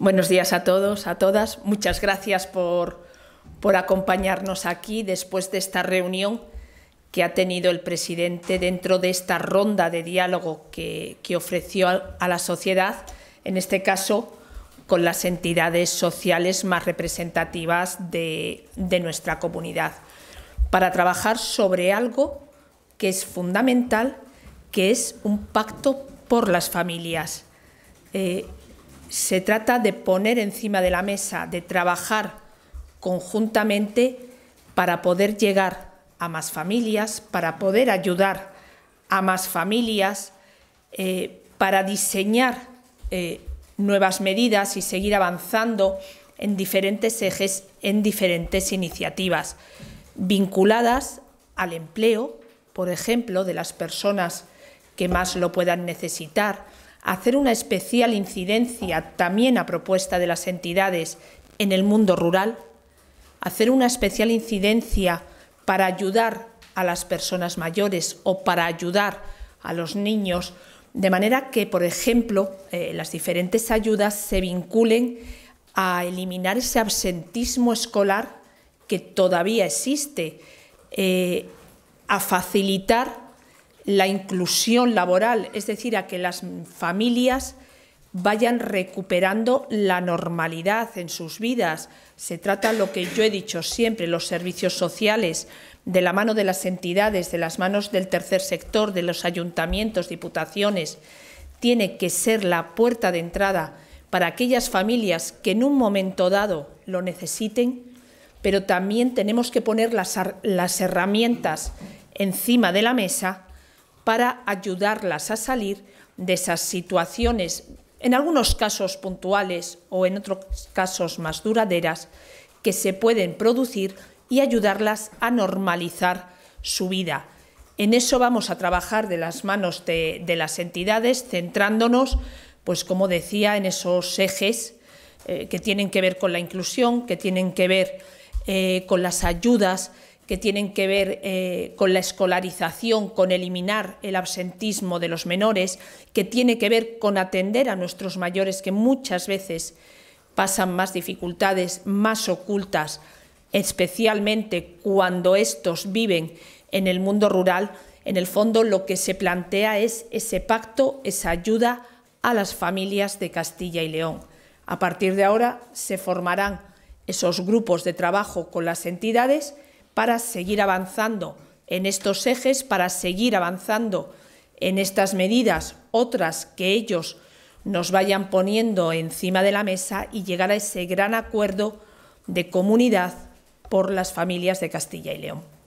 Buenos días a todos, a todas. Muchas gracias por, por acompañarnos aquí después de esta reunión que ha tenido el presidente dentro de esta ronda de diálogo que, ofreció a, la sociedad, en este caso con las entidades sociales más representativas de, nuestra comunidad, para trabajar sobre algo que es fundamental, que es un pacto por las familias. Eh, se trata de poner encima de la mesa, de trabajar conjuntamente para poder llegar a más familias, para poder ayudar a más familias, eh, para diseñar eh, nuevas medidas y seguir avanzando en diferentes ejes, en diferentes iniciativas vinculadas al empleo, por ejemplo, de las personas que más lo puedan necesitar, hacer una especial incidencia también a propuesta de las entidades en el mundo rural, hacer una especial incidencia para ayudar a las personas mayores o para ayudar a los niños, de manera que, por ejemplo, eh, las diferentes ayudas se vinculen a eliminar ese absentismo escolar que todavía existe, eh, a facilitar la inclusión laboral, es decir, a que las familias vayan recuperando la normalidad en sus vidas. Se trata lo que yo he dicho siempre, los servicios sociales, de la mano de las entidades, de las manos del tercer sector, de los ayuntamientos, diputaciones, tiene que ser la puerta de entrada para aquellas familias que en un momento dado lo necesiten, pero también tenemos que poner las herramientas encima de la mesa para ayudarlas a salir de esas situaciones, en algunos casos puntuales o en otros casos más duraderas, que se pueden producir y ayudarlas a normalizar su vida. En eso vamos a trabajar de las manos de, las entidades, centrándonos, pues como decía, en esos ejes eh, que tienen que ver con la inclusión, que tienen que ver eh, con las ayudas que tienen que ver eh, con la escolarización, con eliminar el absentismo de los menores, que tiene que ver con atender a nuestros mayores que muchas veces pasan más dificultades, más ocultas, especialmente cuando estos viven en el mundo rural, en el fondo lo que se plantea es ese pacto, esa ayuda a las familias de Castilla y León. A partir de ahora se formarán esos grupos de trabajo con las entidades para seguir avanzando en estos ejes, para seguir avanzando en estas medidas, otras que ellos nos vayan poniendo encima de la mesa y llegar a ese gran acuerdo de comunidad por las familias de Castilla y León.